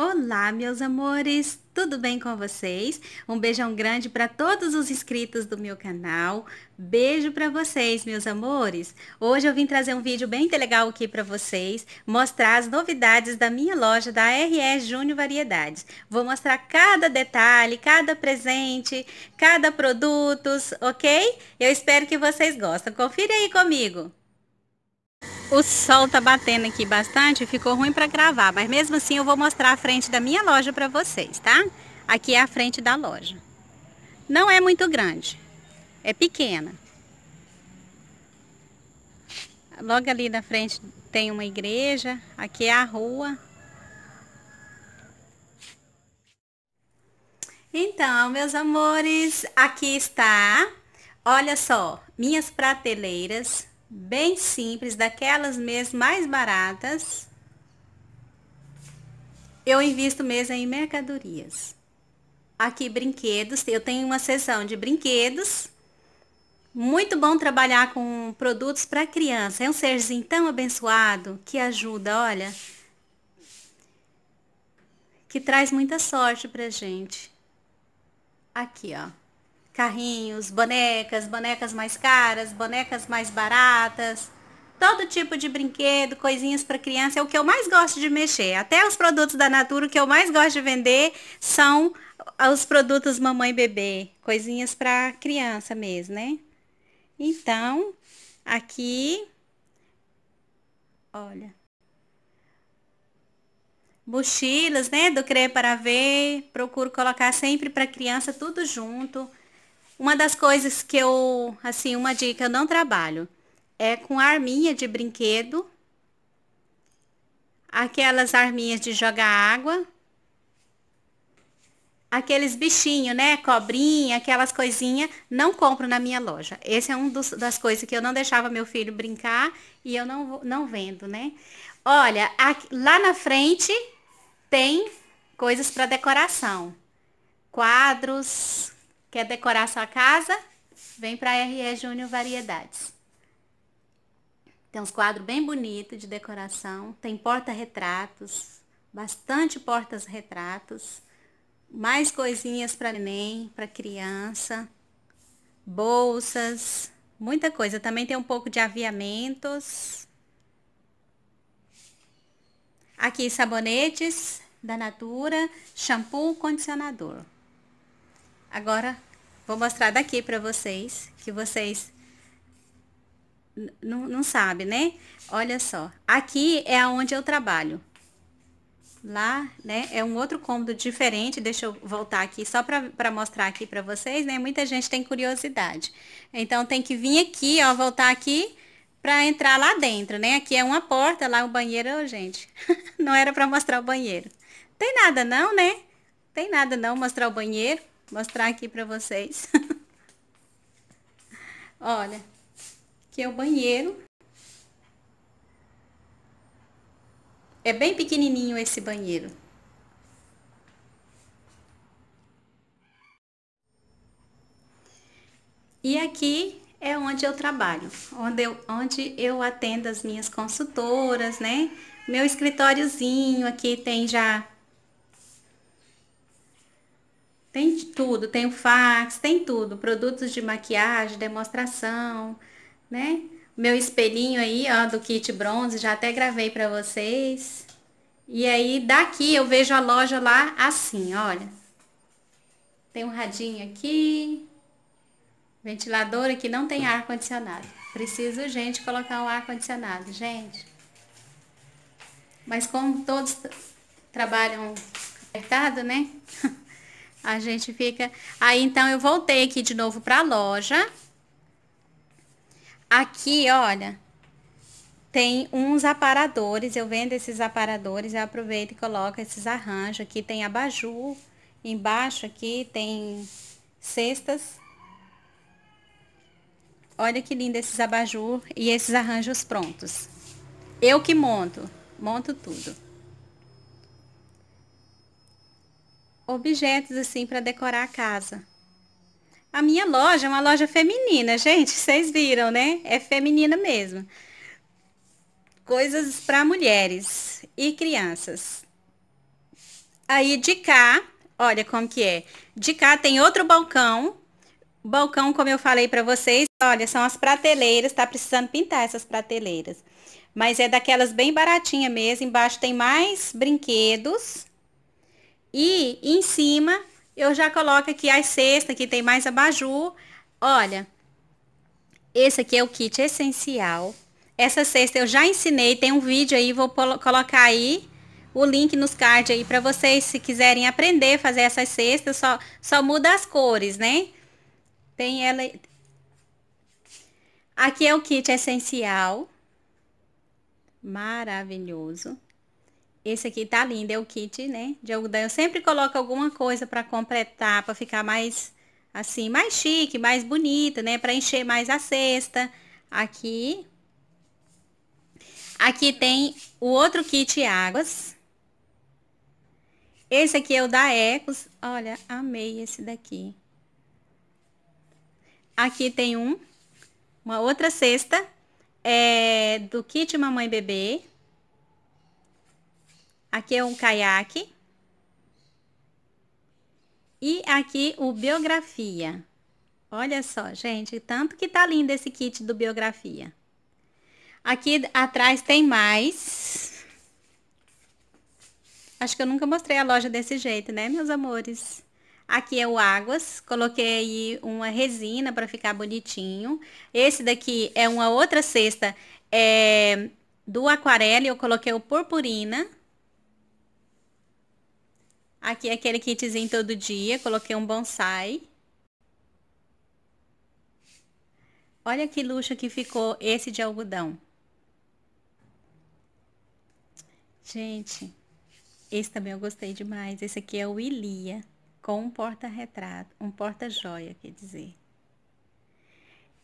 Olá, meus amores, tudo bem com vocês? Um beijão grande para todos os inscritos do meu canal. Beijo para vocês, meus amores. Hoje eu vim trazer um vídeo bem legal aqui para vocês, mostrar as novidades da minha loja da RE Júnior Variedades. Vou mostrar cada detalhe, cada presente, cada produtos, ok? Eu espero que vocês gostem. Confira aí comigo. O sol tá batendo aqui bastante, ficou ruim para gravar, mas mesmo assim eu vou mostrar a frente da minha loja para vocês, tá? Aqui é a frente da loja. Não é muito grande, é pequena. Logo ali na frente tem uma igreja, aqui é a rua. Então, meus amores, aqui está. Olha só, minhas prateleiras bem simples, daquelas mesmo mais baratas, eu invisto mesmo em mercadorias. Aqui, brinquedos, eu tenho uma sessão de brinquedos. Muito bom trabalhar com produtos para criança. É um serzinho tão abençoado que ajuda, olha, que traz muita sorte pra gente. Aqui, ó carrinhos, bonecas, bonecas mais caras, bonecas mais baratas, todo tipo de brinquedo, coisinhas para criança, é o que eu mais gosto de mexer. Até os produtos da Natura, o que eu mais gosto de vender são os produtos mamãe e bebê, coisinhas para criança mesmo, né? Então, aqui, olha, mochilas, né, do Crer para Ver, procuro colocar sempre para criança tudo junto, uma das coisas que eu, assim, uma dica, eu não trabalho, é com arminha de brinquedo, aquelas arminhas de jogar água, aqueles bichinhos, né? Cobrinha, aquelas coisinhas, não compro na minha loja. Esse é um dos, das coisas que eu não deixava meu filho brincar e eu não, não vendo, né? Olha, aqui, lá na frente tem coisas para decoração. Quadros, Quer decorar sua casa? Vem para a RE Júnior Variedades. Tem uns quadros bem bonitos de decoração, tem porta-retratos, bastante portas-retratos, mais coisinhas para neném, para criança, bolsas, muita coisa. Também tem um pouco de aviamentos. Aqui sabonetes da Natura, shampoo, condicionador. Agora, vou mostrar daqui para vocês, que vocês não, não sabem, né? Olha só, aqui é onde eu trabalho. Lá, né, é um outro cômodo diferente, deixa eu voltar aqui só para mostrar aqui para vocês, né? Muita gente tem curiosidade. Então, tem que vir aqui, ó, voltar aqui para entrar lá dentro, né? Aqui é uma porta, lá o banheiro, gente, não era para mostrar o banheiro. Tem nada não, né? Tem nada não mostrar o banheiro mostrar aqui pra vocês. Olha, que é o banheiro. É bem pequenininho esse banheiro. E aqui é onde eu trabalho, onde eu, onde eu atendo as minhas consultoras, né? Meu escritóriozinho aqui tem já tem tudo, tem o fax, tem tudo. Produtos de maquiagem, demonstração, né? Meu espelhinho aí, ó, do kit bronze, já até gravei para vocês. E aí, daqui eu vejo a loja lá assim, olha. Tem um radinho aqui. Ventilador aqui não tem ar-condicionado. Preciso, gente, colocar um ar-condicionado, gente. Mas como todos trabalham apertado, né? A gente fica... Aí, então, eu voltei aqui de novo pra loja. Aqui, olha, tem uns aparadores. Eu vendo esses aparadores, eu aproveito e coloco esses arranjos. Aqui tem abajur, embaixo aqui tem cestas. Olha que lindo esses abajur e esses arranjos prontos. Eu que monto, monto tudo. objetos assim para decorar a casa. A minha loja é uma loja feminina, gente, vocês viram, né? É feminina mesmo. Coisas para mulheres e crianças. Aí de cá, olha como que é. De cá tem outro balcão. Balcão, como eu falei para vocês, olha, são as prateleiras, tá precisando pintar essas prateleiras. Mas é daquelas bem baratinha mesmo, embaixo tem mais brinquedos e em cima eu já coloco aqui as cestas, que tem mais abajur. Olha, esse aqui é o kit essencial. Essa cesta eu já ensinei, tem um vídeo aí, vou colocar aí o link nos cards aí para vocês se quiserem aprender a fazer essas cestas, só só muda as cores, né? Tem ela Aqui é o kit essencial. Maravilhoso. Esse aqui tá lindo, é o kit, né? De algodão. Eu sempre coloco alguma coisa para completar, para ficar mais, assim, mais chique, mais bonita, né? Para encher mais a cesta. Aqui. Aqui tem o outro kit águas. Esse aqui é o da Ecos. Olha, amei esse daqui. Aqui tem um, uma outra cesta é, do kit Mamãe Bebê. Aqui é um caiaque. E aqui o biografia. Olha só, gente, tanto que tá lindo esse kit do biografia. Aqui atrás tem mais. Acho que eu nunca mostrei a loja desse jeito, né, meus amores? Aqui é o Águas, coloquei uma resina para ficar bonitinho. Esse daqui é uma outra cesta é, do aquarela, eu coloquei o purpurina. Aqui é aquele kitzinho todo dia, coloquei um bonsai. Olha que luxo que ficou esse de algodão. Gente, esse também eu gostei demais. Esse aqui é o Ilia, com um porta-retrato, um porta-joia, quer dizer.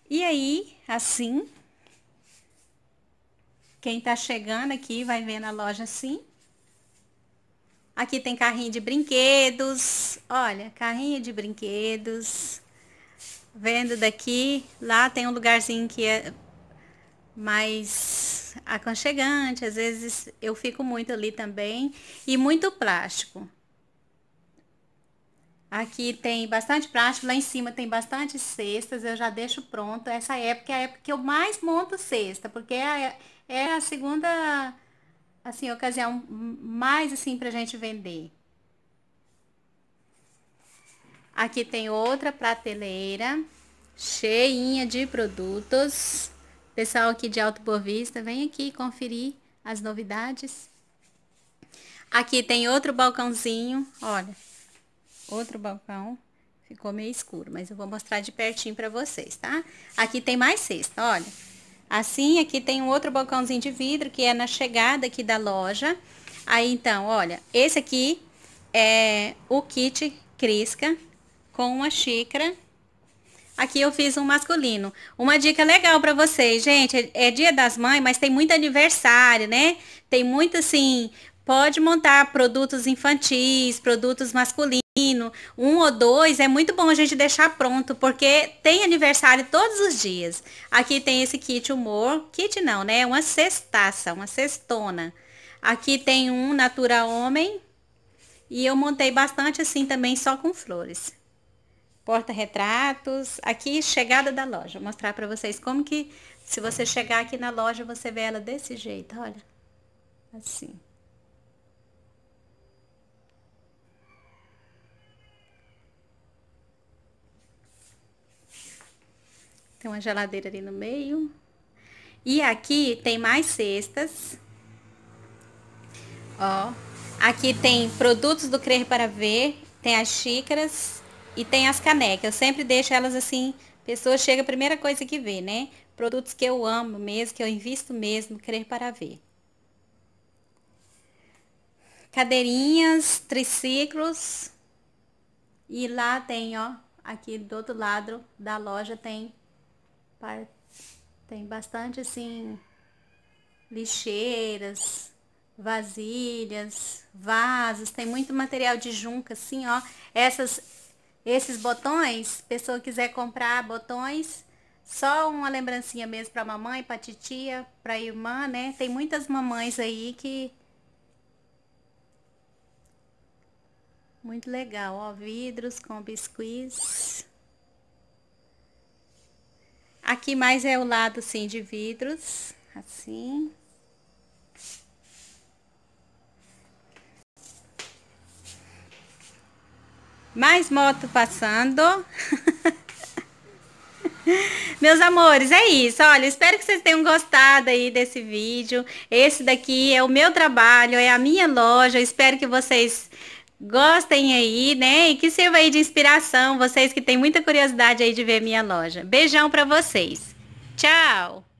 E aí, assim, quem tá chegando aqui vai ver na loja assim, Aqui tem carrinho de brinquedos. Olha, carrinho de brinquedos. Vendo daqui, lá tem um lugarzinho que é mais aconchegante. Às vezes eu fico muito ali também. E muito plástico. Aqui tem bastante plástico, lá em cima tem bastante cestas, eu já deixo pronto. Essa época é a época que eu mais monto cesta, porque é, é a segunda assim, ocasião mais assim pra gente vender. Aqui tem outra prateleira cheinha de produtos. Pessoal aqui de Alto Boa Vista, vem aqui conferir as novidades. Aqui tem outro balcãozinho, olha. Outro balcão. Ficou meio escuro, mas eu vou mostrar de pertinho para vocês, tá? Aqui tem mais cesta, olha. Assim, aqui tem um outro balcãozinho de vidro, que é na chegada aqui da loja. Aí, então, olha, esse aqui é o kit Crisca com uma xícara. Aqui eu fiz um masculino. Uma dica legal para vocês, gente, é, é dia das mães, mas tem muito aniversário, né? Tem muito, assim, pode montar produtos infantis, produtos masculinos um ou dois, é muito bom a gente deixar pronto, porque tem aniversário todos os dias. Aqui tem esse kit humor, kit não, né? Uma cestaça, uma cestona. Aqui tem um Natura Homem, e eu montei bastante assim também, só com flores. Porta-retratos, aqui chegada da loja, Vou mostrar para vocês como que, se você chegar aqui na loja, você vê ela desse jeito, olha, assim. Tem uma geladeira ali no meio. E aqui tem mais cestas. Ó. Aqui tem produtos do Crer para Ver, tem as xícaras e tem as canecas. Eu sempre deixo elas assim, pessoa chega a primeira coisa que vê, né? Produtos que eu amo mesmo, que eu invisto mesmo, Crer para Ver. Cadeirinhas, triciclos. E lá tem, ó, aqui do outro lado da loja tem tem bastante assim lixeiras, vasilhas, vasos, tem muito material de junca assim, ó. Essas esses botões, pessoa quiser comprar botões, só uma lembrancinha mesmo para mamãe, para titia, para irmã, né? Tem muitas mamães aí que muito legal, ó, vidros com biscuits. Aqui mais é o lado, sim de vidros, assim. Mais moto passando. Meus amores, é isso. Olha, espero que vocês tenham gostado aí desse vídeo. Esse daqui é o meu trabalho, é a minha loja. espero que vocês Gostem aí, né? E que sirva aí de inspiração, vocês que têm muita curiosidade aí de ver minha loja. Beijão para vocês. Tchau!